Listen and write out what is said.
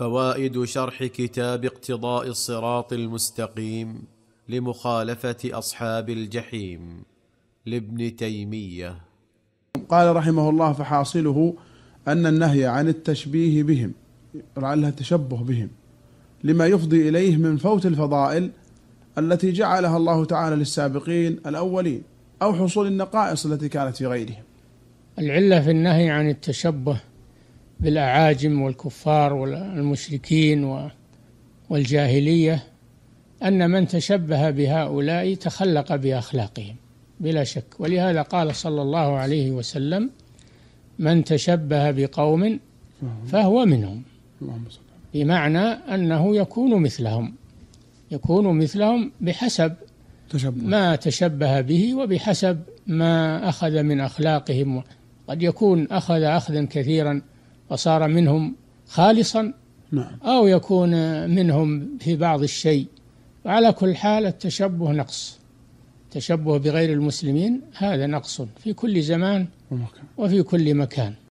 فوائد شرح كتاب اقتضاء الصراط المستقيم لمخالفه اصحاب الجحيم لابن تيميه قال رحمه الله فحاصله ان النهي عن التشبيه بهم لعلها التشبه بهم لما يفضي اليه من فوت الفضائل التي جعلها الله تعالى للسابقين الاولين او حصول النقائص التي كانت في غيرهم العله في النهي عن التشبه بالأعاجم والكفار والمشركين والجاهلية أن من تشبه بهؤلاء تخلق بأخلاقهم بلا شك ولهذا قال صلى الله عليه وسلم من تشبه بقوم فهو منهم بمعنى أنه يكون مثلهم يكون مثلهم بحسب تشبه. ما تشبه به وبحسب ما أخذ من أخلاقهم قد يكون أخذ أخذا كثيرا وصار منهم خالصا نعم. أو يكون منهم في بعض الشيء وعلى كل حال التشبه نقص التشبه بغير المسلمين هذا نقص في كل زمان ومكان. وفي كل مكان